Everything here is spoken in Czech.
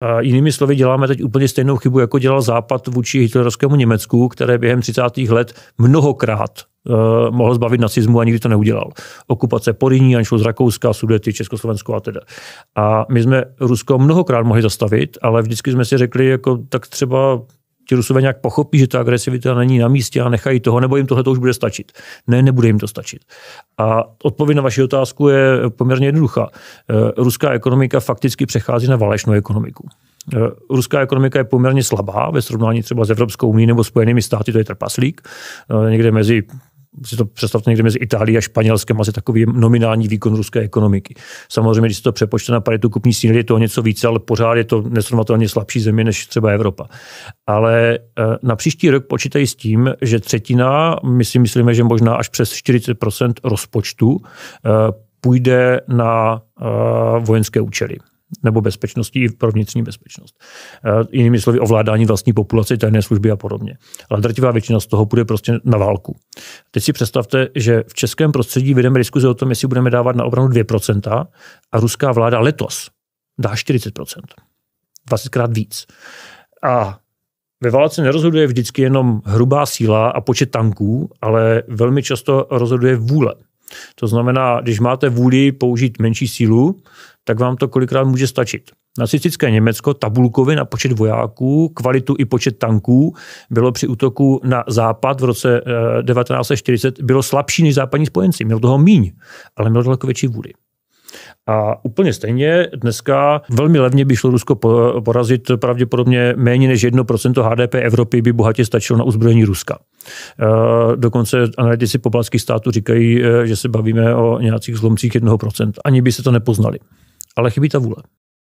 A jinými slovy, děláme teď úplně stejnou chybu, jako dělal Západ vůči hitlerovskému Německu, které během 30. let mnohokrát uh, mohl zbavit nacismu a nikdy to neudělal. Okupace Poriní, Anšlu z Rakouska, Sudety, Československo a teda. A my jsme Rusko mnohokrát mohli zastavit, ale vždycky jsme si řekli, jako tak třeba ti Rusové nějak pochopí, že ta agresivita není na místě a nechají toho, nebo jim tohle to už bude stačit. Ne, nebude jim to stačit. A odpověď na vaši otázku je poměrně jednoduchá. E, ruská ekonomika fakticky přechází na válečnou ekonomiku. E, ruská ekonomika je poměrně slabá ve srovnání třeba s Evropskou unii nebo Spojenými státy, to je trpaslík, e, někde mezi si to představte někde mezi Itálií a Španělskem, asi takový nominální výkon ruské ekonomiky. Samozřejmě, když se to přepočte na paritu kupní síly, je to něco více, ale pořád je to nesrovnatelně slabší země než třeba Evropa. Ale eh, na příští rok počítají s tím, že třetina, my si myslíme, že možná až přes 40 rozpočtu eh, půjde na eh, vojenské účely nebo bezpečnosti i pro vnitřní bezpečnost. Eh, jinými slovy, ovládání vlastní populace, tajné služby a podobně. Ale drtivá většina z toho půjde prostě na válku. Teď si představte, že v českém prostředí vedeme diskuzi o tom, jestli budeme dávat na obranu 2% a ruská vláda letos dá 40%. 20 krát víc. A ve válce nerozhoduje vždycky jenom hrubá síla a počet tanků, ale velmi často rozhoduje vůle. To znamená, když máte vůli použít menší sílu, tak vám to kolikrát může stačit. Nacistické Německo tabulkově na počet vojáků, kvalitu i počet tanků bylo při útoku na západ v roce 1940 eh, bylo slabší než západní spojenci. Měl toho míň, ale měl daleko větší vůli. A úplně stejně dneska velmi levně by šlo Rusko porazit pravděpodobně méně než 1% HDP Evropy by bohatě stačilo na uzbrojení Ruska. E, dokonce analytici pobalských států říkají, e, že se bavíme o nějakých zlomcích 1%. Ani by se to nepoznali. Ale chybí ta vůle.